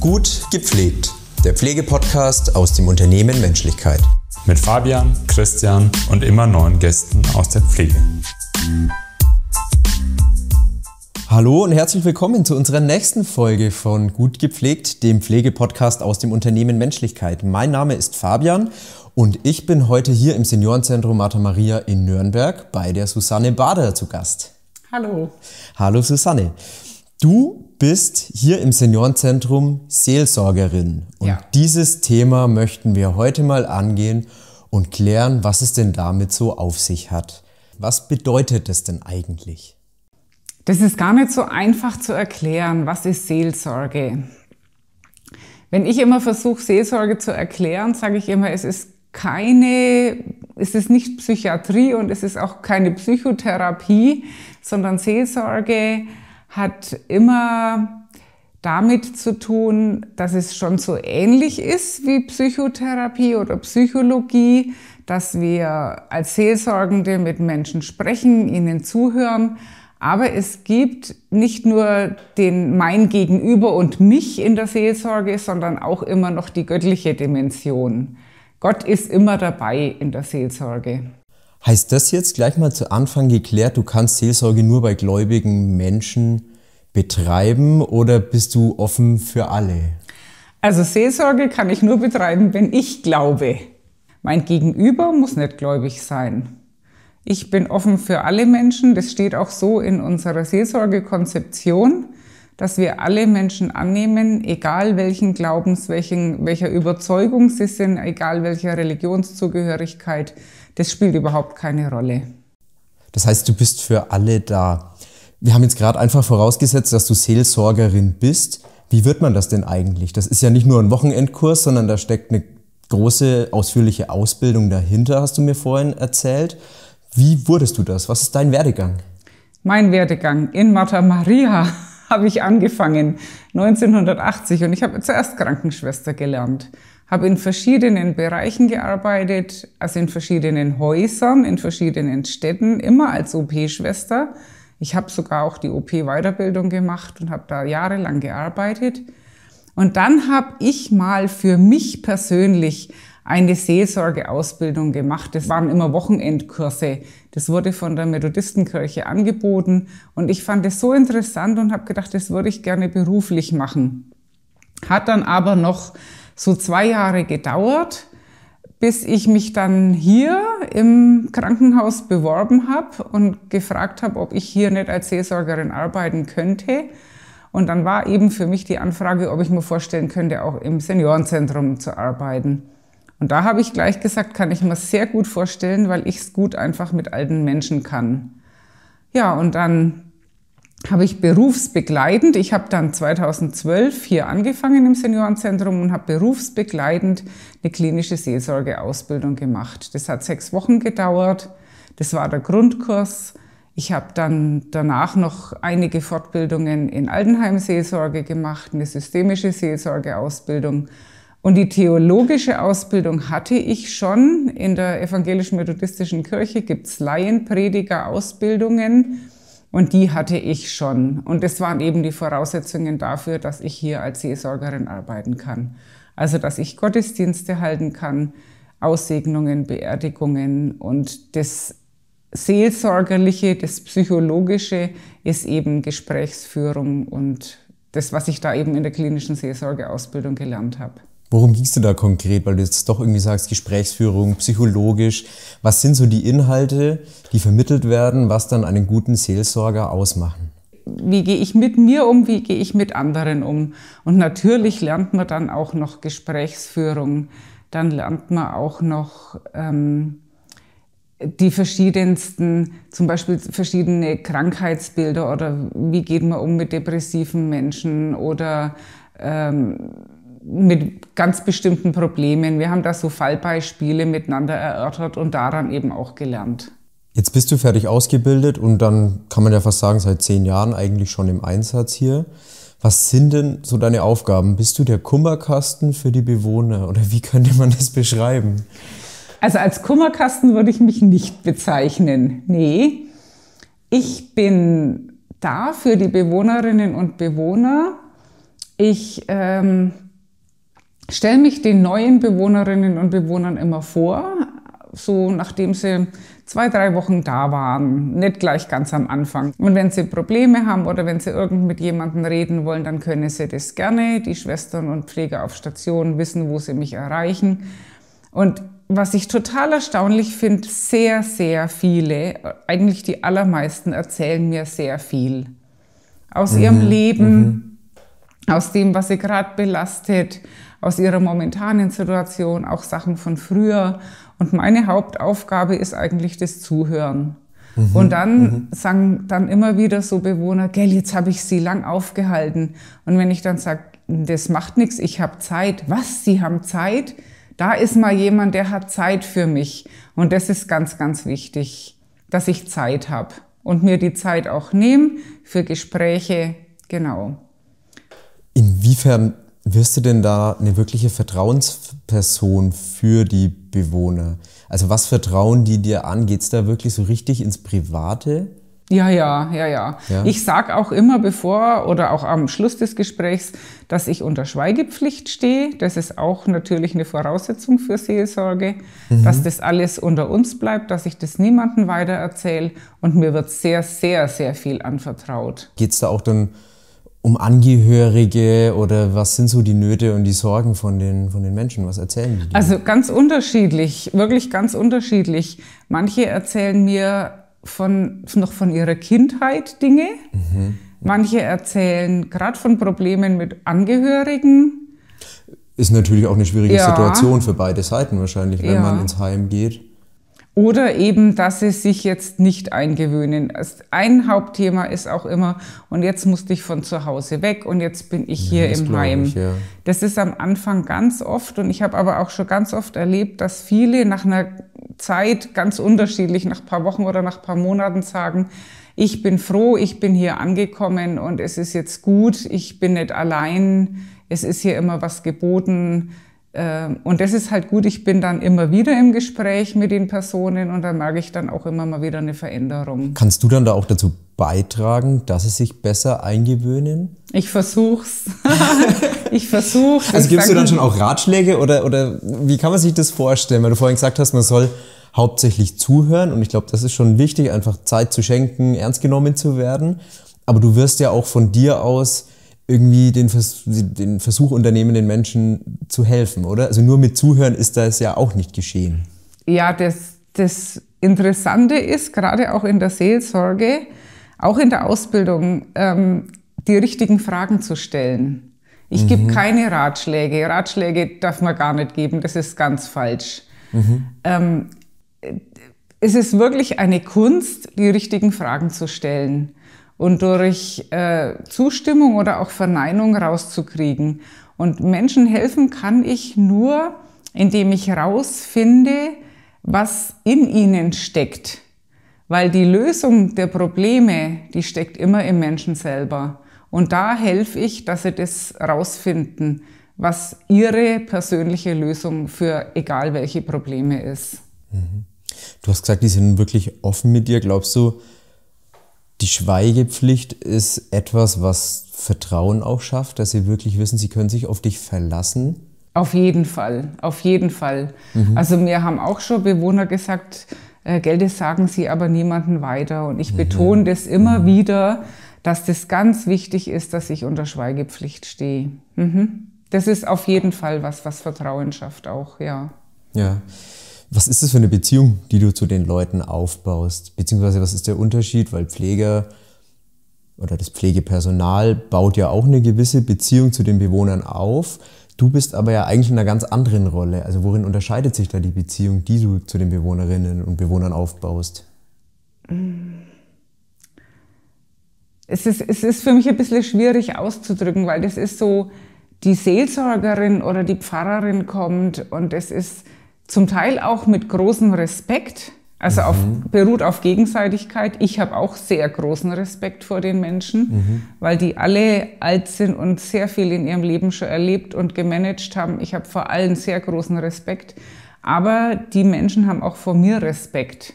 Gut gepflegt, der Pflegepodcast aus dem Unternehmen Menschlichkeit. Mit Fabian, Christian und immer neuen Gästen aus der Pflege. Hallo und herzlich willkommen zu unserer nächsten Folge von Gut gepflegt, dem Pflegepodcast aus dem Unternehmen Menschlichkeit. Mein Name ist Fabian und ich bin heute hier im Seniorenzentrum Martha Maria in Nürnberg bei der Susanne Bader zu Gast. Hallo. Hallo Susanne. Du bist hier im Seniorenzentrum Seelsorgerin. Und ja. dieses Thema möchten wir heute mal angehen und klären, was es denn damit so auf sich hat. Was bedeutet es denn eigentlich? Das ist gar nicht so einfach zu erklären. Was ist Seelsorge? Wenn ich immer versuche, Seelsorge zu erklären, sage ich immer, es ist keine, es ist nicht Psychiatrie und es ist auch keine Psychotherapie, sondern Seelsorge hat immer damit zu tun, dass es schon so ähnlich ist wie Psychotherapie oder Psychologie, dass wir als Seelsorgende mit Menschen sprechen, ihnen zuhören. Aber es gibt nicht nur den mein Gegenüber und mich in der Seelsorge, sondern auch immer noch die göttliche Dimension. Gott ist immer dabei in der Seelsorge. Heißt das jetzt gleich mal zu Anfang geklärt, du kannst Seelsorge nur bei gläubigen Menschen betreiben oder bist du offen für alle? Also Seelsorge kann ich nur betreiben, wenn ich glaube. Mein Gegenüber muss nicht gläubig sein. Ich bin offen für alle Menschen. Das steht auch so in unserer Seelsorgekonzeption, dass wir alle Menschen annehmen, egal welchen Glaubens, welchen, welcher Überzeugung sie sind, egal welcher Religionszugehörigkeit, das spielt überhaupt keine Rolle. Das heißt, du bist für alle da. Wir haben jetzt gerade einfach vorausgesetzt, dass du Seelsorgerin bist. Wie wird man das denn eigentlich? Das ist ja nicht nur ein Wochenendkurs, sondern da steckt eine große, ausführliche Ausbildung dahinter, hast du mir vorhin erzählt. Wie wurdest du das? Was ist dein Werdegang? Mein Werdegang in Mater Maria habe ich angefangen, 1980. Und ich habe zuerst Krankenschwester gelernt habe in verschiedenen Bereichen gearbeitet, also in verschiedenen Häusern, in verschiedenen Städten, immer als OP-Schwester. Ich habe sogar auch die OP-Weiterbildung gemacht und habe da jahrelang gearbeitet. Und dann habe ich mal für mich persönlich eine Seelsorgeausbildung gemacht. Das waren immer Wochenendkurse. Das wurde von der Methodistenkirche angeboten. Und ich fand es so interessant und habe gedacht, das würde ich gerne beruflich machen. Hat dann aber noch so zwei Jahre gedauert, bis ich mich dann hier im Krankenhaus beworben habe und gefragt habe, ob ich hier nicht als Seelsorgerin arbeiten könnte. Und dann war eben für mich die Anfrage, ob ich mir vorstellen könnte, auch im Seniorenzentrum zu arbeiten. Und da habe ich gleich gesagt, kann ich mir sehr gut vorstellen, weil ich es gut einfach mit alten Menschen kann. Ja, und dann habe ich berufsbegleitend, ich habe dann 2012 hier angefangen im Seniorenzentrum und habe berufsbegleitend eine klinische Seelsorgeausbildung gemacht. Das hat sechs Wochen gedauert, das war der Grundkurs. Ich habe dann danach noch einige Fortbildungen in Altenheimseelsorge gemacht, eine systemische Seelsorgeausbildung. Und die theologische Ausbildung hatte ich schon. In der evangelisch-methodistischen Kirche gibt's Laienprediger-Ausbildungen und die hatte ich schon. Und das waren eben die Voraussetzungen dafür, dass ich hier als Seelsorgerin arbeiten kann. Also, dass ich Gottesdienste halten kann, Aussegnungen, Beerdigungen und das Seelsorgerliche, das Psychologische ist eben Gesprächsführung und das, was ich da eben in der klinischen Seelsorgeausbildung gelernt habe. Worum ging es denn da konkret? Weil du jetzt doch irgendwie sagst, Gesprächsführung, psychologisch. Was sind so die Inhalte, die vermittelt werden, was dann einen guten Seelsorger ausmachen? Wie gehe ich mit mir um? Wie gehe ich mit anderen um? Und natürlich lernt man dann auch noch Gesprächsführung. Dann lernt man auch noch ähm, die verschiedensten, zum Beispiel verschiedene Krankheitsbilder oder wie geht man um mit depressiven Menschen oder ähm, mit ganz bestimmten Problemen. Wir haben da so Fallbeispiele miteinander erörtert und daran eben auch gelernt. Jetzt bist du fertig ausgebildet und dann kann man ja fast sagen, seit zehn Jahren eigentlich schon im Einsatz hier. Was sind denn so deine Aufgaben? Bist du der Kummerkasten für die Bewohner oder wie könnte man das beschreiben? Also als Kummerkasten würde ich mich nicht bezeichnen. Nee, ich bin da für die Bewohnerinnen und Bewohner. Ich ähm, stelle mich den neuen Bewohnerinnen und Bewohnern immer vor, so nachdem sie zwei, drei Wochen da waren, nicht gleich ganz am Anfang. Und wenn sie Probleme haben oder wenn sie irgend mit jemandem reden wollen, dann können sie das gerne. Die Schwestern und Pfleger auf Station wissen, wo sie mich erreichen. Und was ich total erstaunlich finde, sehr, sehr viele, eigentlich die allermeisten, erzählen mir sehr viel aus mhm. ihrem Leben, mhm. aus dem, was sie gerade belastet aus ihrer momentanen Situation, auch Sachen von früher. Und meine Hauptaufgabe ist eigentlich das Zuhören. Mhm. Und dann mhm. sagen dann immer wieder so Bewohner, gell, jetzt habe ich sie lang aufgehalten. Und wenn ich dann sage, das macht nichts, ich habe Zeit. Was? Sie haben Zeit? Da ist mal jemand, der hat Zeit für mich. Und das ist ganz, ganz wichtig, dass ich Zeit habe und mir die Zeit auch nehme für Gespräche. Genau. Inwiefern wirst du denn da eine wirkliche Vertrauensperson für die Bewohner? Also was vertrauen die dir an? Geht es da wirklich so richtig ins Private? Ja, ja, ja, ja, ja. Ich sage auch immer bevor oder auch am Schluss des Gesprächs, dass ich unter Schweigepflicht stehe. Das ist auch natürlich eine Voraussetzung für Seelsorge, mhm. dass das alles unter uns bleibt, dass ich das niemandem weitererzähle. Und mir wird sehr, sehr, sehr viel anvertraut. Geht es da auch dann um Angehörige oder was sind so die Nöte und die Sorgen von den, von den Menschen? Was erzählen die? Dir? Also ganz unterschiedlich, wirklich ganz unterschiedlich. Manche erzählen mir von, noch von ihrer Kindheit Dinge. Mhm. Manche erzählen gerade von Problemen mit Angehörigen. Ist natürlich auch eine schwierige ja. Situation für beide Seiten wahrscheinlich, wenn ja. man ins Heim geht. Oder eben, dass sie sich jetzt nicht eingewöhnen. Ein Hauptthema ist auch immer, und jetzt musste ich von zu Hause weg und jetzt bin ich hier das im Heim. Ich, ja. Das ist am Anfang ganz oft und ich habe aber auch schon ganz oft erlebt, dass viele nach einer Zeit ganz unterschiedlich, nach ein paar Wochen oder nach ein paar Monaten sagen, ich bin froh, ich bin hier angekommen und es ist jetzt gut, ich bin nicht allein, es ist hier immer was geboten ähm, und das ist halt gut, ich bin dann immer wieder im Gespräch mit den Personen und da merke ich dann auch immer mal wieder eine Veränderung. Kannst du dann da auch dazu beitragen, dass sie sich besser eingewöhnen? Ich versuch's. ich versuch's. Also gibst du dann schon auch Ratschläge oder, oder wie kann man sich das vorstellen? Weil du vorhin gesagt hast, man soll hauptsächlich zuhören und ich glaube, das ist schon wichtig, einfach Zeit zu schenken, ernst genommen zu werden. Aber du wirst ja auch von dir aus irgendwie den, Vers den Versuch unternehmen, den Menschen zu helfen, oder? Also nur mit Zuhören ist das ja auch nicht geschehen. Ja, das, das Interessante ist, gerade auch in der Seelsorge, auch in der Ausbildung, ähm, die richtigen Fragen zu stellen. Ich mhm. gebe keine Ratschläge. Ratschläge darf man gar nicht geben, das ist ganz falsch. Mhm. Ähm, es ist wirklich eine Kunst, die richtigen Fragen zu stellen und durch äh, Zustimmung oder auch Verneinung rauszukriegen. Und Menschen helfen kann ich nur, indem ich rausfinde, was in ihnen steckt. Weil die Lösung der Probleme, die steckt immer im Menschen selber. Und da helfe ich, dass sie das rausfinden, was ihre persönliche Lösung für egal welche Probleme ist. Mhm. Du hast gesagt, die sind wirklich offen mit dir. Glaubst du, die Schweigepflicht ist etwas, was Vertrauen auch schafft, dass sie wirklich wissen, sie können sich auf dich verlassen. Auf jeden Fall, auf jeden Fall. Mhm. Also mir haben auch schon Bewohner gesagt, äh, Geld sagen sie aber niemanden weiter. Und ich mhm. betone das immer mhm. wieder, dass das ganz wichtig ist, dass ich unter Schweigepflicht stehe. Mhm. Das ist auf jeden Fall was, was Vertrauen schafft auch, ja. Ja. Was ist das für eine Beziehung, die du zu den Leuten aufbaust? Beziehungsweise was ist der Unterschied? Weil Pfleger oder das Pflegepersonal baut ja auch eine gewisse Beziehung zu den Bewohnern auf. Du bist aber ja eigentlich in einer ganz anderen Rolle. Also worin unterscheidet sich da die Beziehung, die du zu den Bewohnerinnen und Bewohnern aufbaust? Mm. Es ist, es ist für mich ein bisschen schwierig auszudrücken, weil das ist so, die Seelsorgerin oder die Pfarrerin kommt und es ist zum Teil auch mit großem Respekt, also mhm. auf, beruht auf Gegenseitigkeit. Ich habe auch sehr großen Respekt vor den Menschen, mhm. weil die alle alt sind und sehr viel in ihrem Leben schon erlebt und gemanagt haben. Ich habe vor allen sehr großen Respekt. Aber die Menschen haben auch vor mir Respekt.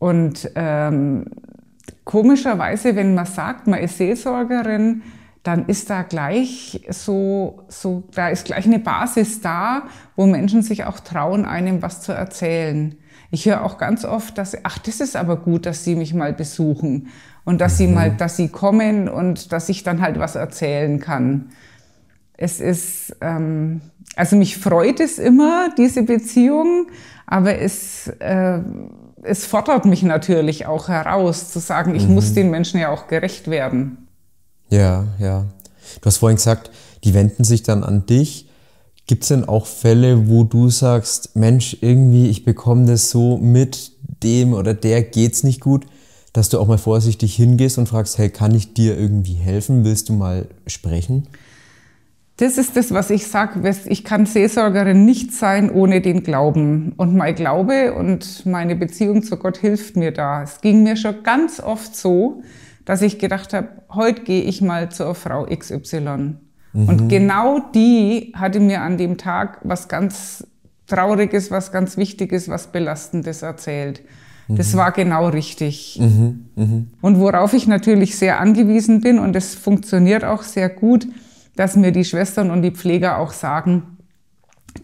Und ähm, komischerweise, wenn man sagt, man ist Seelsorgerin, dann ist da gleich so, so, da ist gleich eine Basis da, wo Menschen sich auch trauen, einem was zu erzählen. Ich höre auch ganz oft, dass, ach, das ist aber gut, dass Sie mich mal besuchen und dass Sie mhm. mal, dass Sie kommen und dass ich dann halt was erzählen kann. Es ist, ähm, also mich freut es immer, diese Beziehung, aber es, äh, es fordert mich natürlich auch heraus, zu sagen, ich muss mhm. den Menschen ja auch gerecht werden. Ja, ja. Du hast vorhin gesagt, die wenden sich dann an dich. Gibt es denn auch Fälle, wo du sagst, Mensch, irgendwie, ich bekomme das so mit dem oder der geht's nicht gut, dass du auch mal vorsichtig hingehst und fragst, hey, kann ich dir irgendwie helfen? Willst du mal sprechen? Das ist das, was ich sage. Ich kann Seelsorgerin nicht sein ohne den Glauben. Und mein Glaube und meine Beziehung zu Gott hilft mir da. Es ging mir schon ganz oft so, dass ich gedacht habe, heute gehe ich mal zur Frau XY. Mhm. Und genau die hatte mir an dem Tag was ganz Trauriges, was ganz Wichtiges, was Belastendes erzählt. Das mhm. war genau richtig. Mhm, mh. Und worauf ich natürlich sehr angewiesen bin, und es funktioniert auch sehr gut, dass mir die Schwestern und die Pfleger auch sagen,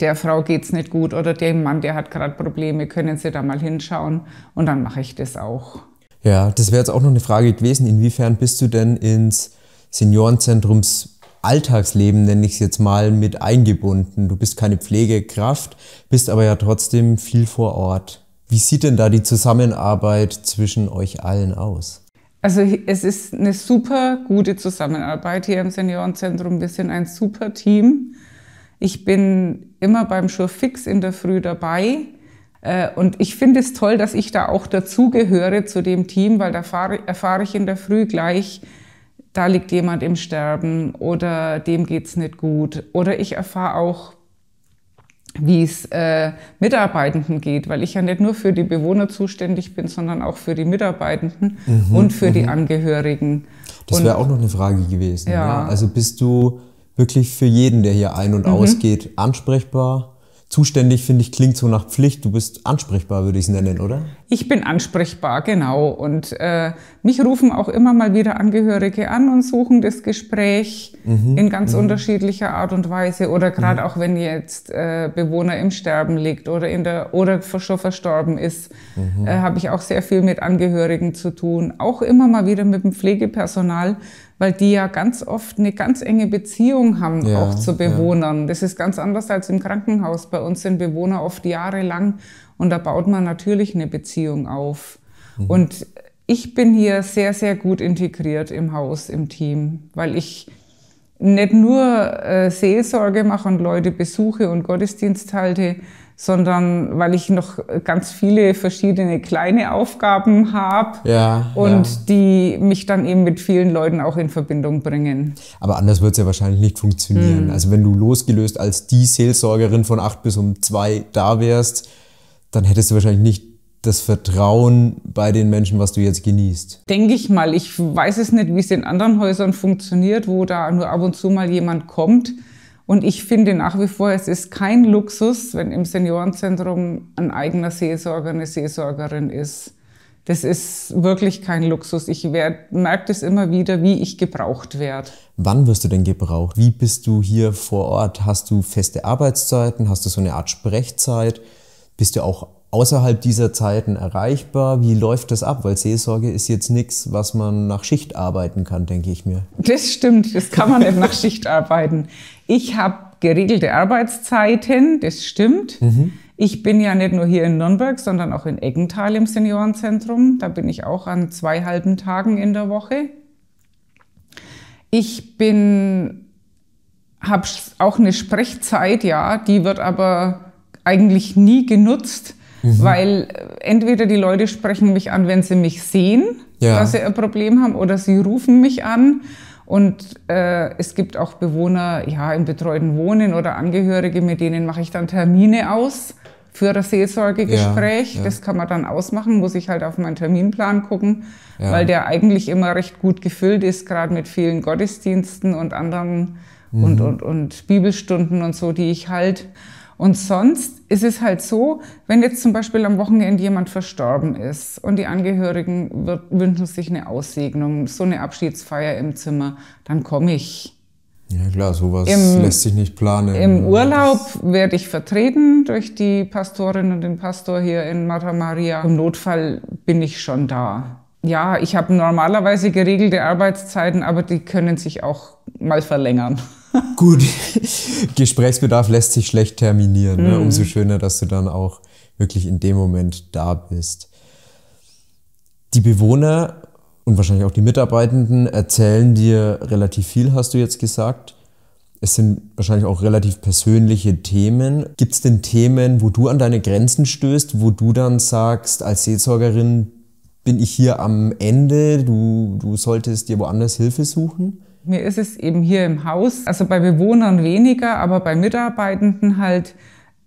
der Frau geht's nicht gut oder dem Mann, der hat gerade Probleme, können Sie da mal hinschauen? Und dann mache ich das auch. Ja, das wäre jetzt auch noch eine Frage gewesen. Inwiefern bist du denn ins Seniorenzentrums Alltagsleben, nenne ich es jetzt mal, mit eingebunden? Du bist keine Pflegekraft, bist aber ja trotzdem viel vor Ort. Wie sieht denn da die Zusammenarbeit zwischen euch allen aus? Also es ist eine super gute Zusammenarbeit hier im Seniorenzentrum. Wir sind ein super Team. Ich bin immer beim Schurfix in der Früh dabei. Äh, und ich finde es toll, dass ich da auch dazugehöre zu dem Team, weil da erfahre, ich in der Früh gleich, da liegt jemand im Sterben oder dem geht es nicht gut. Oder ich erfahre auch, wie es äh, Mitarbeitenden geht, weil ich ja nicht nur für die Bewohner zuständig bin, sondern auch für die Mitarbeitenden mhm, und für mhm. die Angehörigen. Das wäre auch noch eine Frage gewesen. Ja. Ne? Also bist du wirklich für jeden, der hier ein- und mhm. ausgeht, ansprechbar? Zuständig, finde ich, klingt so nach Pflicht. Du bist ansprechbar, würde ich es nennen, oder? ich bin ansprechbar, genau. Und äh, mich rufen auch immer mal wieder Angehörige an und suchen das Gespräch mhm. in ganz mhm. unterschiedlicher Art und Weise. Oder gerade mhm. auch wenn jetzt äh, Bewohner im Sterben liegt oder in der oder schon verstorben ist, mhm. äh, habe ich auch sehr viel mit Angehörigen zu tun. Auch immer mal wieder mit dem Pflegepersonal, weil die ja ganz oft eine ganz enge Beziehung haben ja, auch zu Bewohnern. Ja. Das ist ganz anders als im Krankenhaus. Bei uns sind Bewohner oft jahrelang und da baut man natürlich eine Beziehung auf. Mhm. Und ich bin hier sehr, sehr gut integriert im Haus, im Team, weil ich nicht nur äh, Seelsorge mache und Leute besuche und Gottesdienst halte, sondern weil ich noch ganz viele verschiedene kleine Aufgaben habe ja, und ja. die mich dann eben mit vielen Leuten auch in Verbindung bringen. Aber anders wird es ja wahrscheinlich nicht funktionieren. Mhm. Also wenn du losgelöst als die Seelsorgerin von acht bis um zwei da wärst, dann hättest du wahrscheinlich nicht das Vertrauen bei den Menschen, was du jetzt genießt? Denke ich mal. Ich weiß es nicht, wie es in anderen Häusern funktioniert, wo da nur ab und zu mal jemand kommt. Und ich finde nach wie vor, es ist kein Luxus, wenn im Seniorenzentrum ein eigener Seelsorger, eine Seelsorgerin ist. Das ist wirklich kein Luxus. Ich merke das immer wieder, wie ich gebraucht werde. Wann wirst du denn gebraucht? Wie bist du hier vor Ort? Hast du feste Arbeitszeiten? Hast du so eine Art Sprechzeit? Bist du auch außerhalb dieser Zeiten erreichbar? Wie läuft das ab? Weil Seelsorge ist jetzt nichts, was man nach Schicht arbeiten kann, denke ich mir. Das stimmt, das kann man nicht nach Schicht arbeiten. Ich habe geregelte Arbeitszeiten, das stimmt. Mhm. Ich bin ja nicht nur hier in Nürnberg, sondern auch in Eggenthal im Seniorenzentrum. Da bin ich auch an zwei halben Tagen in der Woche. Ich bin, habe auch eine Sprechzeit, ja, die wird aber eigentlich nie genutzt, mhm. weil äh, entweder die Leute sprechen mich an, wenn sie mich sehen, ja. dass sie ein Problem haben, oder sie rufen mich an. Und äh, es gibt auch Bewohner ja, im betreuten Wohnen oder Angehörige, mit denen mache ich dann Termine aus für das Seelsorgegespräch. Ja, ja. Das kann man dann ausmachen, muss ich halt auf meinen Terminplan gucken, ja. weil der eigentlich immer recht gut gefüllt ist, gerade mit vielen Gottesdiensten und anderen mhm. und, und, und Bibelstunden und so, die ich halt. Und sonst ist es halt so, wenn jetzt zum Beispiel am Wochenende jemand verstorben ist und die Angehörigen wird, wünschen sich eine Aussegnung, so eine Abschiedsfeier im Zimmer, dann komme ich. Ja klar, sowas Im, lässt sich nicht planen. Im Urlaub werde ich vertreten durch die Pastorin und den Pastor hier in Mata Maria. Im Notfall bin ich schon da. Ja, ich habe normalerweise geregelte Arbeitszeiten, aber die können sich auch mal verlängern. Gut, Gesprächsbedarf lässt sich schlecht terminieren. Ne? Mhm. Ne? Umso schöner, dass du dann auch wirklich in dem Moment da bist. Die Bewohner und wahrscheinlich auch die Mitarbeitenden erzählen dir relativ viel, hast du jetzt gesagt. Es sind wahrscheinlich auch relativ persönliche Themen. Gibt es denn Themen, wo du an deine Grenzen stößt, wo du dann sagst, als Seelsorgerin bin ich hier am Ende, du, du solltest dir woanders Hilfe suchen? Mir ist es eben hier im Haus, also bei Bewohnern weniger, aber bei Mitarbeitenden halt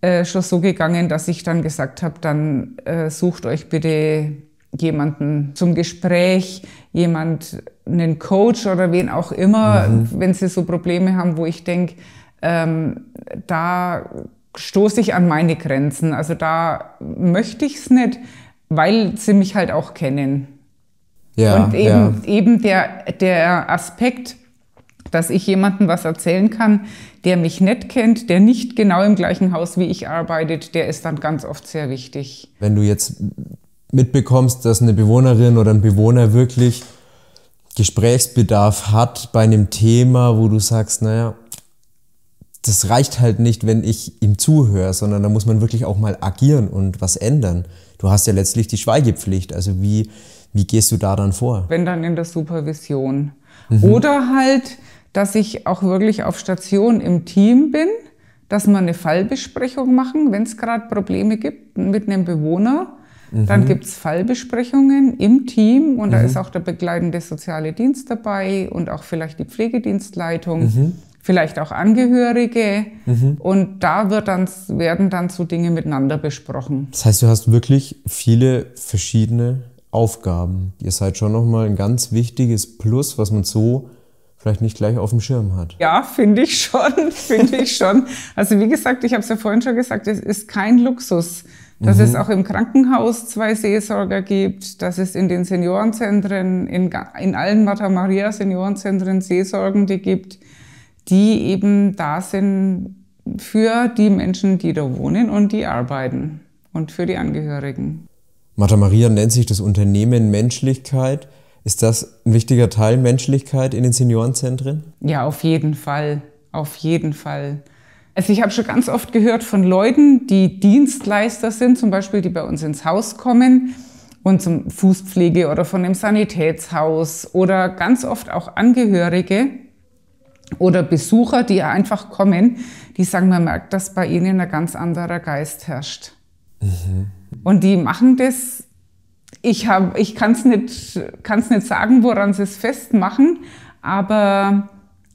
äh, schon so gegangen, dass ich dann gesagt habe, dann äh, sucht euch bitte jemanden zum Gespräch, jemand, einen Coach oder wen auch immer, mhm. wenn sie so Probleme haben, wo ich denke, ähm, da stoße ich an meine Grenzen. Also da möchte ich es nicht, weil sie mich halt auch kennen. Ja, Und eben, ja. eben der, der Aspekt, dass ich jemandem was erzählen kann, der mich nett kennt, der nicht genau im gleichen Haus wie ich arbeitet, der ist dann ganz oft sehr wichtig. Wenn du jetzt mitbekommst, dass eine Bewohnerin oder ein Bewohner wirklich Gesprächsbedarf hat bei einem Thema, wo du sagst, naja, das reicht halt nicht, wenn ich ihm zuhöre, sondern da muss man wirklich auch mal agieren und was ändern. Du hast ja letztlich die Schweigepflicht. Also wie, wie gehst du da dann vor? Wenn dann in der Supervision. Mhm. Oder halt, dass ich auch wirklich auf Station im Team bin, dass wir eine Fallbesprechung machen, wenn es gerade Probleme gibt mit einem Bewohner. Mhm. Dann gibt es Fallbesprechungen im Team und mhm. da ist auch der begleitende soziale Dienst dabei und auch vielleicht die Pflegedienstleitung, mhm. vielleicht auch Angehörige. Mhm. Und da wird dann, werden dann so Dinge miteinander besprochen. Das heißt, du hast wirklich viele verschiedene Aufgaben. Ihr seid schon nochmal ein ganz wichtiges Plus, was man so vielleicht nicht gleich auf dem Schirm hat. Ja, finde ich schon, finde ich schon. Also wie gesagt, ich habe es ja vorhin schon gesagt, es ist kein Luxus, dass mhm. es auch im Krankenhaus zwei Seelsorger gibt, dass es in den Seniorenzentren, in, in allen Mata Maria Seniorenzentren Seelsorgende gibt, die eben da sind für die Menschen, die da wohnen und die arbeiten und für die Angehörigen. Mata Maria nennt sich das Unternehmen Menschlichkeit. Ist das ein wichtiger Teil Menschlichkeit in den Seniorenzentren? Ja, auf jeden Fall. Auf jeden Fall. Also ich habe schon ganz oft gehört von Leuten, die Dienstleister sind, zum Beispiel, die bei uns ins Haus kommen und zum Fußpflege oder von einem Sanitätshaus oder ganz oft auch Angehörige oder Besucher, die einfach kommen, die sagen, man merkt, dass bei ihnen ein ganz anderer Geist herrscht. Mhm. Und die machen das ich, ich kann es nicht, nicht sagen, woran sie es festmachen, aber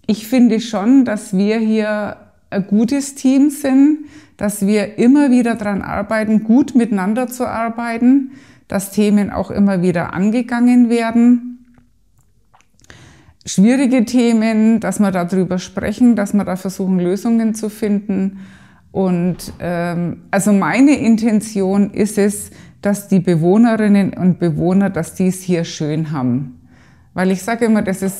ich finde schon, dass wir hier ein gutes Team sind, dass wir immer wieder daran arbeiten, gut miteinander zu arbeiten, dass Themen auch immer wieder angegangen werden. Schwierige Themen, dass wir darüber sprechen, dass wir da versuchen, Lösungen zu finden. Und ähm, also meine Intention ist es, dass die Bewohnerinnen und Bewohner, dass die es hier schön haben. Weil ich sage immer, das ist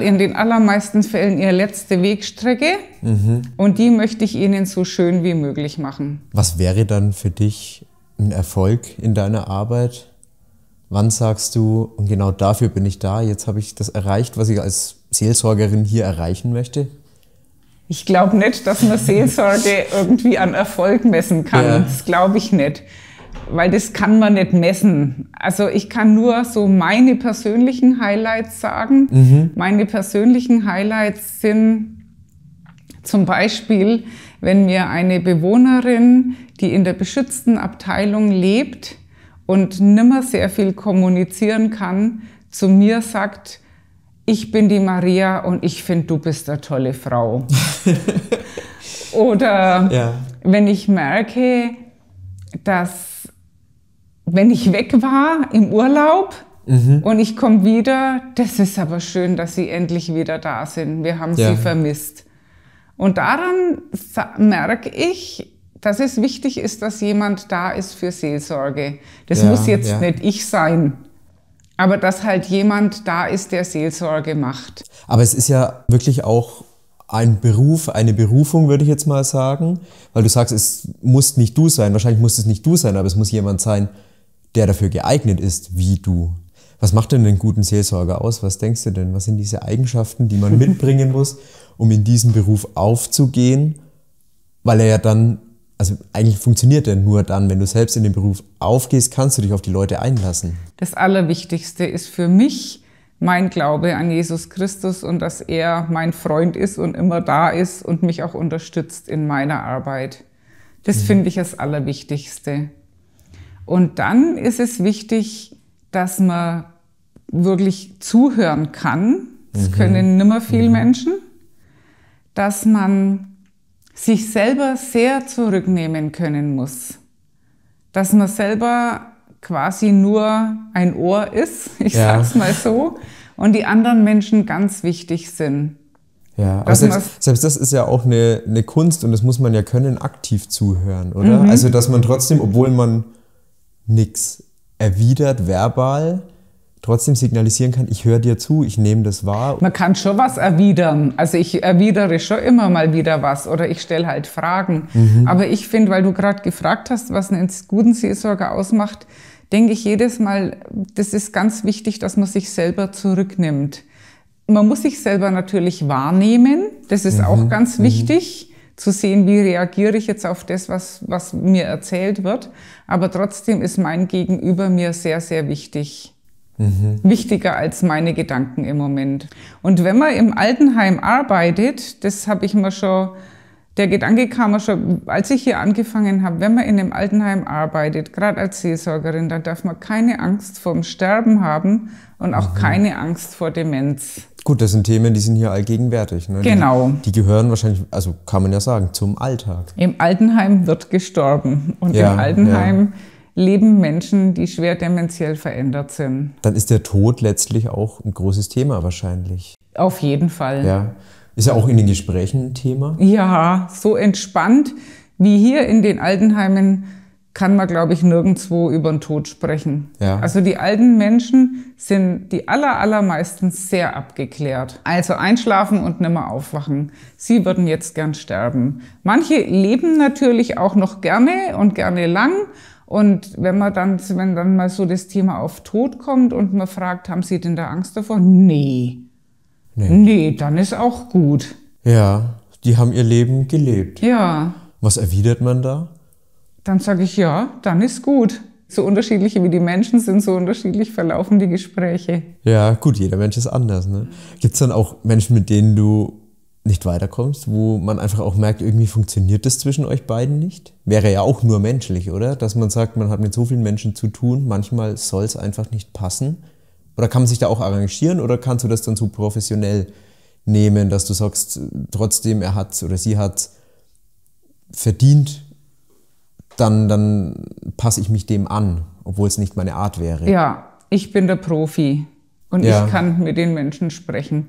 in den allermeisten Fällen ihre letzte Wegstrecke mhm. und die möchte ich ihnen so schön wie möglich machen. Was wäre dann für dich ein Erfolg in deiner Arbeit? Wann sagst du, und genau dafür bin ich da, jetzt habe ich das erreicht, was ich als Seelsorgerin hier erreichen möchte? Ich glaube nicht, dass man Seelsorge irgendwie an Erfolg messen kann. Ja. Das glaube ich nicht weil das kann man nicht messen. Also ich kann nur so meine persönlichen Highlights sagen. Mhm. Meine persönlichen Highlights sind zum Beispiel, wenn mir eine Bewohnerin, die in der beschützten Abteilung lebt und nimmer sehr viel kommunizieren kann, zu mir sagt, ich bin die Maria und ich finde, du bist eine tolle Frau. Oder ja. wenn ich merke, dass wenn ich weg war im Urlaub mhm. und ich komme wieder, das ist aber schön, dass Sie endlich wieder da sind. Wir haben ja. Sie vermisst. Und daran merke ich, dass es wichtig ist, dass jemand da ist für Seelsorge. Das ja, muss jetzt ja. nicht ich sein, aber dass halt jemand da ist, der Seelsorge macht. Aber es ist ja wirklich auch ein Beruf, eine Berufung, würde ich jetzt mal sagen, weil du sagst, es muss nicht du sein. Wahrscheinlich muss es nicht du sein, aber es muss jemand sein, der dafür geeignet ist, wie du. Was macht denn einen guten Seelsorger aus? Was denkst du denn? Was sind diese Eigenschaften, die man mitbringen muss, um in diesen Beruf aufzugehen? Weil er ja dann, also eigentlich funktioniert er nur dann, wenn du selbst in den Beruf aufgehst, kannst du dich auf die Leute einlassen. Das Allerwichtigste ist für mich mein Glaube an Jesus Christus und dass er mein Freund ist und immer da ist und mich auch unterstützt in meiner Arbeit. Das mhm. finde ich das Allerwichtigste. Und dann ist es wichtig, dass man wirklich zuhören kann. Das mhm. können nimmer viele mhm. Menschen. Dass man sich selber sehr zurücknehmen können muss. Dass man selber quasi nur ein Ohr ist, ich ja. sag's mal so, und die anderen Menschen ganz wichtig sind. Ja, aber selbst, selbst, das ist ja auch eine, eine Kunst und das muss man ja können, aktiv zuhören, oder? Mhm. Also, dass man trotzdem, obwohl man nichts erwidert verbal, trotzdem signalisieren kann, ich höre dir zu, ich nehme das wahr. Man kann schon was erwidern. Also ich erwidere schon immer mal wieder was oder ich stelle halt Fragen. Mhm. Aber ich finde, weil du gerade gefragt hast, was einen guten Seelsorger ausmacht, denke ich jedes Mal, das ist ganz wichtig, dass man sich selber zurücknimmt. Man muss sich selber natürlich wahrnehmen, das ist mhm. auch ganz mhm. wichtig zu sehen, wie reagiere ich jetzt auf das, was, was mir erzählt wird. Aber trotzdem ist mein Gegenüber mir sehr, sehr wichtig. Mhm. Wichtiger als meine Gedanken im Moment. Und wenn man im Altenheim arbeitet, das habe ich mir schon der Gedanke kam mir schon, als ich hier angefangen habe, wenn man in einem Altenheim arbeitet, gerade als Seelsorgerin, dann darf man keine Angst vorm Sterben haben und auch mhm. keine Angst vor Demenz. Gut, das sind Themen, die sind hier allgegenwärtig. Ne? Genau. Die, die, gehören wahrscheinlich, also kann man ja sagen, zum Alltag. Im Altenheim wird gestorben und ja, im Altenheim ja. leben Menschen, die schwer dementiell verändert sind. Dann ist der Tod letztlich auch ein großes Thema wahrscheinlich. Auf jeden Fall. Ja. Ist ja auch in den Gesprächen ein Thema. Ja, so entspannt wie hier in den Altenheimen kann man, glaube ich, nirgendwo über den Tod sprechen. Ja. Also die alten Menschen sind die aller, allermeisten sehr abgeklärt. Also einschlafen und nimmer aufwachen. Sie würden jetzt gern sterben. Manche leben natürlich auch noch gerne und gerne lang. Und wenn man dann, wenn dann mal so das Thema auf Tod kommt und man fragt, haben Sie denn da Angst davor? Nee. Nee. nee, dann ist auch gut. Ja, die haben ihr Leben gelebt. Ja. Was erwidert man da? Dann sage ich ja, dann ist gut. So unterschiedlich wie die Menschen sind, so unterschiedlich verlaufen die Gespräche. Ja, gut, jeder Mensch ist anders. Ne? Gibt es dann auch Menschen, mit denen du nicht weiterkommst, wo man einfach auch merkt, irgendwie funktioniert das zwischen euch beiden nicht? Wäre ja auch nur menschlich, oder? Dass man sagt, man hat mit so vielen Menschen zu tun, manchmal soll es einfach nicht passen. Oder kann man sich da auch arrangieren oder kannst du das dann so professionell nehmen, dass du sagst, trotzdem er hat oder sie hat verdient, dann, dann passe ich mich dem an, obwohl es nicht meine Art wäre. Ja, ich bin der Profi und ja. ich kann mit den Menschen sprechen.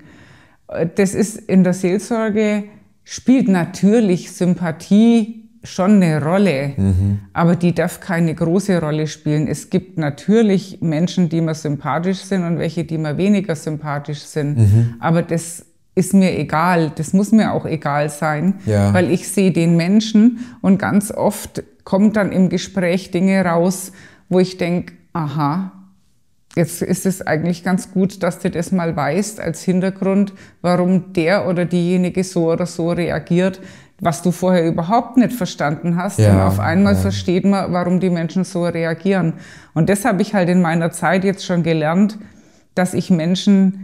Äh, das ist in der Seelsorge, spielt natürlich Sympathie schon eine Rolle, mhm. aber die darf keine große Rolle spielen. Es gibt natürlich Menschen, die mir sympathisch sind und welche, die mir weniger sympathisch sind. Mhm. Aber das ist mir egal, das muss mir auch egal sein, ja. weil ich sehe den Menschen und ganz oft kommt dann im Gespräch Dinge raus, wo ich denke, aha, jetzt ist es eigentlich ganz gut, dass du das mal weißt als Hintergrund, warum der oder diejenige so oder so reagiert was du vorher überhaupt nicht verstanden hast. Ja, und auf einmal ja. versteht man, warum die Menschen so reagieren. Und das habe ich halt in meiner Zeit jetzt schon gelernt, dass ich Menschen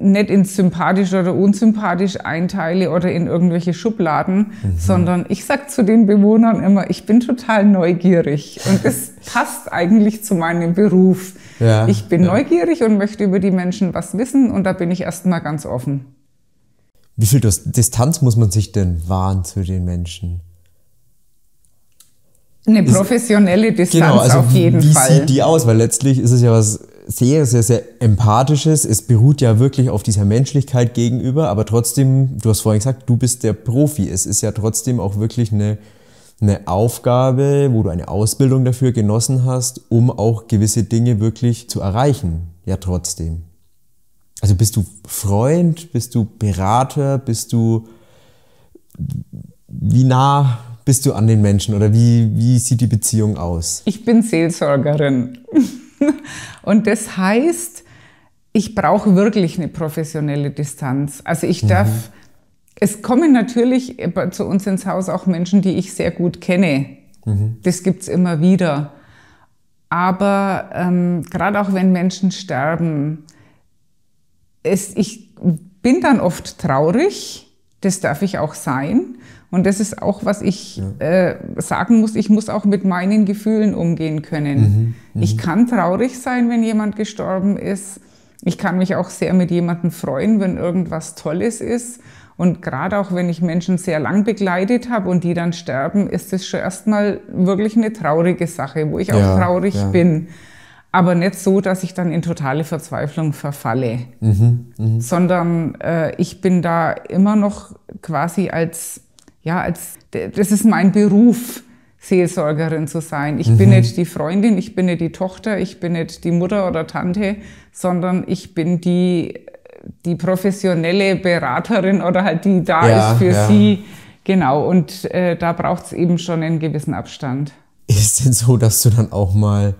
nicht in sympathisch oder unsympathisch einteile oder in irgendwelche Schubladen, mhm. sondern ich sage zu den Bewohnern immer, ich bin total neugierig und das passt eigentlich zu meinem Beruf. Ja, ich bin neugierig und möchte über die Menschen was wissen und da bin ich erstmal ganz offen. Wie viel Distanz muss man sich denn wahren zu den Menschen? Eine professionelle Distanz genau, also auf jeden wie Fall. Wie sieht die aus? Weil letztlich ist es ja was sehr, sehr, sehr Empathisches. Es beruht ja wirklich auf dieser Menschlichkeit gegenüber, aber trotzdem, du hast vorhin gesagt, du bist der Profi. Es ist ja trotzdem auch wirklich eine, eine Aufgabe, wo du eine Ausbildung dafür genossen hast, um auch gewisse Dinge wirklich zu erreichen. Ja, trotzdem. Also bist du Freund, bist du Berater, bist du, wie nah bist du an den Menschen oder wie, wie sieht die Beziehung aus? Ich bin Seelsorgerin. Und das heißt, ich brauche wirklich eine professionelle Distanz. Also ich mhm. darf, mhm. es kommen natürlich zu uns ins Haus auch Menschen, die ich sehr gut kenne. Mhm. Das gibt es immer wieder. Aber ähm, gerade auch wenn Menschen sterben, es, ich bin dann oft traurig, das darf ich auch sein. Und das ist auch, was ich ja. äh, sagen muss, ich muss auch mit meinen Gefühlen umgehen können. Mhm, mhm, ich kann traurig sein, wenn jemand gestorben ist. Ich kann mich auch sehr mit jemandem freuen, wenn irgendwas Tolles ist. Und gerade auch wenn ich Menschen sehr lang begleitet habe und die dann sterben, ist das schon erstmal wirklich eine traurige Sache, wo ich ja, auch traurig ja. bin aber nicht so, dass ich dann in totale Verzweiflung verfalle, mhm, mh. sondern äh, ich bin da immer noch quasi als, ja, als, das ist mein Beruf, Seelsorgerin zu sein. Ich mhm. bin nicht die Freundin, ich bin nicht die Tochter, ich bin nicht die Mutter oder Tante, sondern ich bin die, die professionelle Beraterin oder halt die da ja, ist für ja. sie. Genau, und äh, da braucht es eben schon einen gewissen Abstand. Ist denn so, dass du dann auch mal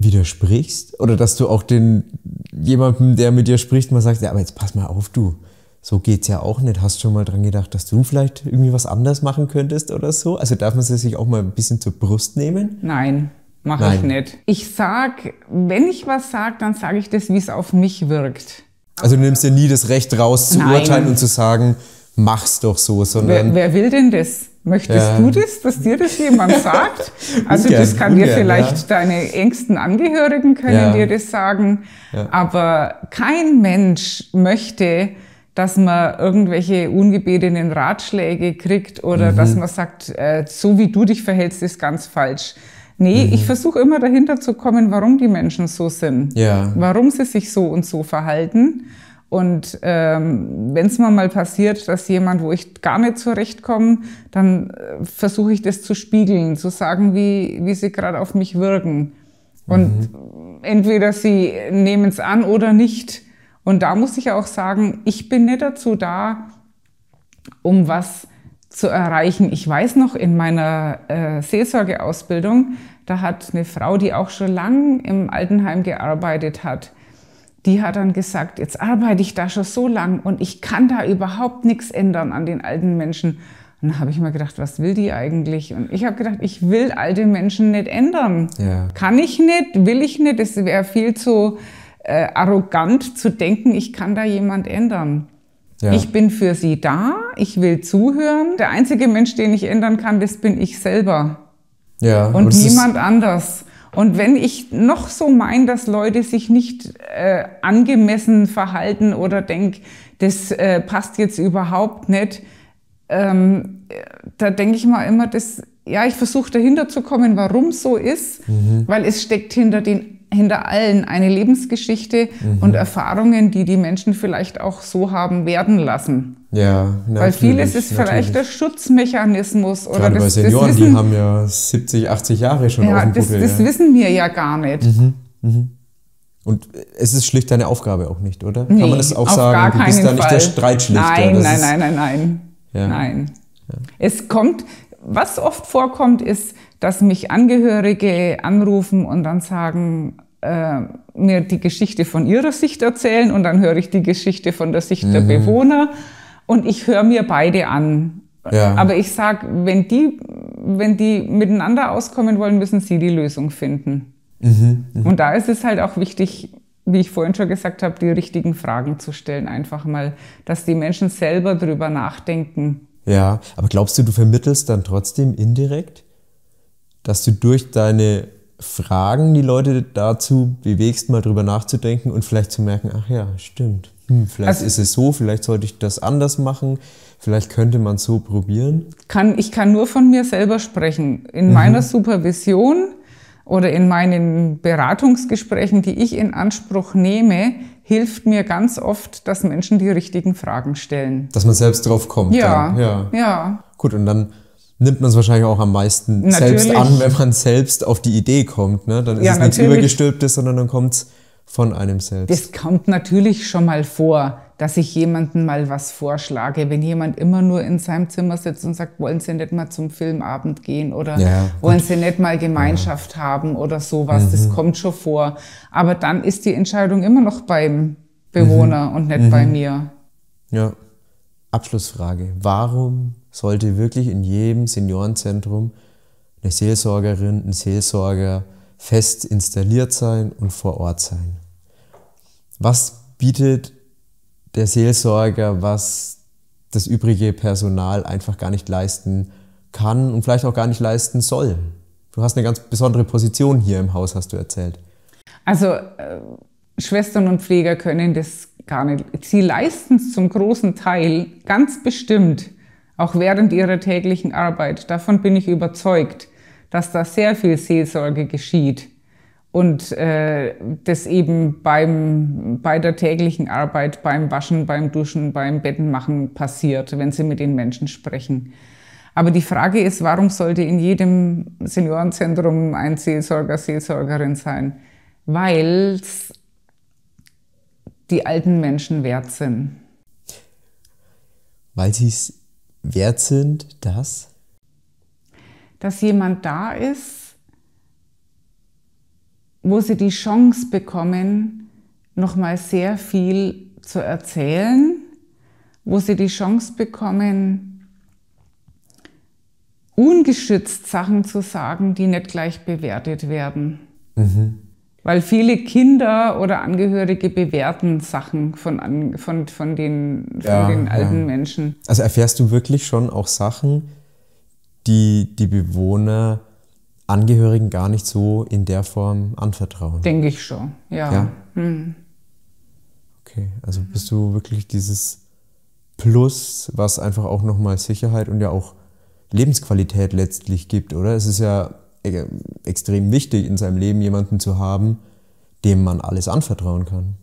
widersprichst oder dass du auch den jemandem, der mit dir spricht, mal sagst, ja, aber jetzt pass mal auf, du, so geht's ja auch nicht. Hast schon mal dran gedacht, dass du vielleicht irgendwie was anders machen könntest oder so? Also darf man sie sich auch mal ein bisschen zur Brust nehmen? Nein, mache ich nicht. Ich sag, wenn ich was sag, dann sage ich das, wie es auf mich wirkt. Also du nimmst dir nie das Recht raus zu Nein. urteilen und zu sagen, mach's doch so, sondern wer, wer will denn das? Möchtest ja. du das, dass dir das jemand sagt? Also ungern, das kann ungern, dir vielleicht ja. deine engsten Angehörigen können ja. dir das sagen, aber kein Mensch möchte, dass man irgendwelche ungebetenen Ratschläge kriegt oder mhm. dass man sagt, äh, so wie du dich verhältst, ist ganz falsch. Nee, mhm. ich versuche immer dahinter zu kommen, warum die Menschen so sind, warum sie sich so und so verhalten. Und ähm, wenn es mal mal passiert, dass jemand, wo ich gar nicht zurechtkomme, dann äh, versuche ich das zu spiegeln, zu sagen, wie, wie sie gerade auf mich wirken. Und mhm. entweder sie nehmen es an oder nicht. Und da muss ich auch sagen, ich bin nicht dazu da, um was zu erreichen. Ich weiß noch, in meiner äh, Seelsorgeausbildung, da hat eine Frau, die auch schon lange im Altenheim gearbeitet hat, die hat dann gesagt, jetzt arbeite ich da schon so lang und ich kann da überhaupt nichts ändern an den alten Menschen. Und dann habe ich mal gedacht, was will die eigentlich? Und ich habe gedacht, ich will alte Menschen nicht ändern. Ja. Kann ich nicht, will ich nicht. Es wäre viel zu äh, arrogant zu denken, ich kann da jemand ändern. Ja. Ich bin für sie da, ich will zuhören. Der einzige Mensch, den ich ändern kann, das bin ich selber. Ja, und niemand anders. Und wenn ich noch so meine, dass Leute sich nicht äh, angemessen verhalten oder denke, das äh, passt jetzt überhaupt nicht, ähm, äh, da denke ich mal immer, das ja, ich versuche dahinter zu kommen, warum so ist, mhm. weil es steckt hinter den hinter allen eine Lebensgeschichte mhm. und Erfahrungen, die die Menschen vielleicht auch so haben werden lassen. Ja, natürlich, Weil vieles ist natürlich. vielleicht der Schutzmechanismus Gerade oder das, bei Senioren, das wissen, die haben ja 70, 80 Jahre schon ja, auf dem das, Buckel, das ja. wissen wir ja gar nicht. Mhm. Mhm. Und es ist schlicht deine Aufgabe auch nicht, oder? Nee, Kann man das auch sagen? Du bist da Fall. nicht der Streitschlichter. Nein, nein, nein, nein, nein, nein. Ja. nein. Es kommt, was oft vorkommt, ist, dass mich Angehörige anrufen und dann sagen, äh, mir die Geschichte von ihrer Sicht erzählen und dann höre ich die Geschichte von der Sicht mhm. der Bewohner und ich höre mir beide an. Ja. Aber ich sage, wenn die, wenn die miteinander auskommen wollen, müssen sie die Lösung finden. Mhm. Mhm. Und da ist es halt auch wichtig, wie ich vorhin schon gesagt habe, die richtigen Fragen zu stellen, einfach mal, dass die Menschen selber drüber nachdenken ja, aber glaubst du, du vermittelst dann trotzdem indirekt, dass du durch deine Fragen die Leute dazu bewegst, mal drüber nachzudenken und vielleicht zu merken, ach ja, stimmt. Hm, vielleicht also, ist es so, vielleicht sollte ich das anders machen, vielleicht könnte man es so probieren. Kann, ich kann nur von mir selber sprechen. In mhm. meiner Supervision oder in meinen Beratungsgesprächen, die ich in Anspruch nehme, hilft mir ganz oft, dass Menschen die richtigen Fragen stellen. Dass man selbst drauf kommt. Ja, ja. ja. Gut, und dann nimmt man es wahrscheinlich auch am meisten natürlich. selbst an, wenn man selbst auf die Idee kommt. Ne? Dann ist ja, es nichts Übergestülptes, sondern dann kommt es von einem selbst. Das kommt natürlich schon mal vor, dass ich jemandem mal was vorschlage. Wenn jemand immer nur in seinem Zimmer sitzt und sagt, wollen Sie nicht mal zum Filmabend gehen oder ja, wollen Sie nicht mal Gemeinschaft ja. haben oder sowas, mhm. das kommt schon vor. Aber dann ist die Entscheidung immer noch beim Bewohner mhm. und nicht mhm. bei mir. Ja. Abschlussfrage. Warum sollte wirklich in jedem Seniorenzentrum eine Seelsorgerin, ein Seelsorger fest installiert sein und vor Ort sein? Was bietet der Seelsorger, was das übrige Personal einfach gar nicht leisten kann und vielleicht auch gar nicht leisten soll. Du hast eine ganz besondere Position hier im Haus, hast du erzählt. Also äh, Schwestern und Pfleger können das gar nicht. Sie leisten es zum großen Teil ganz bestimmt, auch während ihrer täglichen Arbeit. Davon bin ich überzeugt, dass da sehr viel Seelsorge geschieht und äh, das eben beim, bei der täglichen Arbeit, beim Waschen, beim Duschen, beim Bettenmachen passiert, wenn sie mit den Menschen sprechen. Aber die Frage ist, warum sollte in jedem Seniorenzentrum ein Seelsorger, Seelsorgerin sein? Weil die alten Menschen wert sind. Weil sie es wert sind, dass? Dass jemand da ist, wo sie die Chance bekommen, nochmal sehr viel zu erzählen, wo sie die Chance bekommen, ungeschützt Sachen zu sagen, die nicht gleich bewertet werden. Mhm. Weil viele Kinder oder Angehörige bewerten Sachen von, von, von den, von den alten ja. Menschen. Also erfährst du wirklich schon auch Sachen, die die Bewohner Angehörigen gar nicht so in der Form anvertrauen. Denke ich schon, ja. ja? Mhm. Okay, also bist du wirklich dieses Plus, was einfach auch nochmal Sicherheit und ja auch Lebensqualität letztlich gibt, oder? Es ist ja e-, extrem wichtig in seinem Leben, jemanden zu haben, dem man alles anvertrauen kann.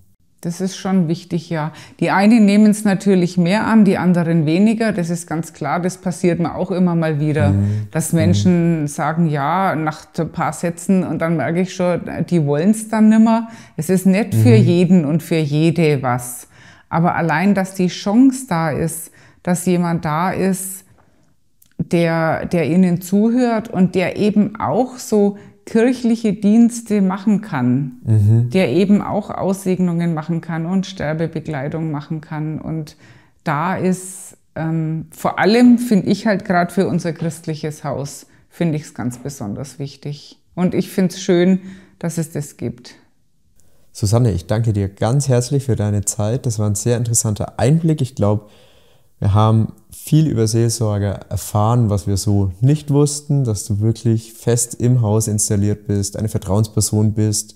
Das ist schon wichtig, ja. Die einen nehmen es natürlich mehr an, die anderen weniger. Das ist ganz klar. Das passiert mir auch immer mal wieder, mhm. dass Menschen mhm. sagen, ja, nach ein paar Sätzen und dann merke ich schon, die wollen es dann nimmer. Es ist nicht mhm. für jeden und für jede was. Aber allein, dass die Chance da ist, dass jemand da ist, der, der ihnen zuhört und der eben auch so kirchliche Dienste machen kann, mhm. der eben auch Aussegnungen machen kann und Sterbebegleitung machen kann. Und da ist ähm, vor allem, finde ich halt gerade für unser christliches Haus, finde ich es ganz besonders wichtig. Und ich finde es schön, dass es das gibt. Susanne, ich danke dir ganz herzlich für deine Zeit. Das war ein sehr interessanter Einblick. Ich glaube, wir haben viel über Seelsorge erfahren, was wir so nicht wussten, dass du wirklich fest im Haus installiert bist, eine Vertrauensperson bist.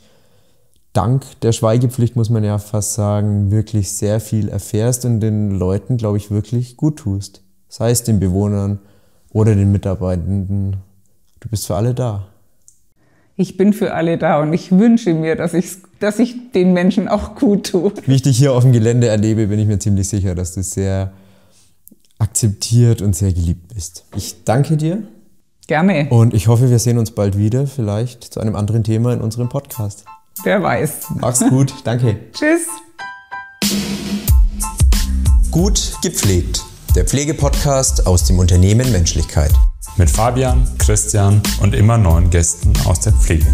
Dank der Schweigepflicht muss man ja fast sagen, wirklich sehr viel erfährst und den Leuten, glaube ich, wirklich gut tust. Sei es den Bewohnern oder den Mitarbeitenden. Du bist für alle da. Ich bin für alle da und ich wünsche mir, dass ich, dass ich den Menschen auch gut tue. Wie ich dich hier auf dem Gelände erlebe, bin ich mir ziemlich sicher, dass du sehr akzeptiert und sehr geliebt bist. Ich danke dir. Gerne. Und ich hoffe, wir sehen uns bald wieder, vielleicht zu einem anderen Thema in unserem Podcast. Wer weiß. Mach's gut. Danke. Tschüss. Gut gepflegt. Der Pflegepodcast aus dem Unternehmen Menschlichkeit. Mit Fabian, Christian und immer neuen Gästen aus der Pflege.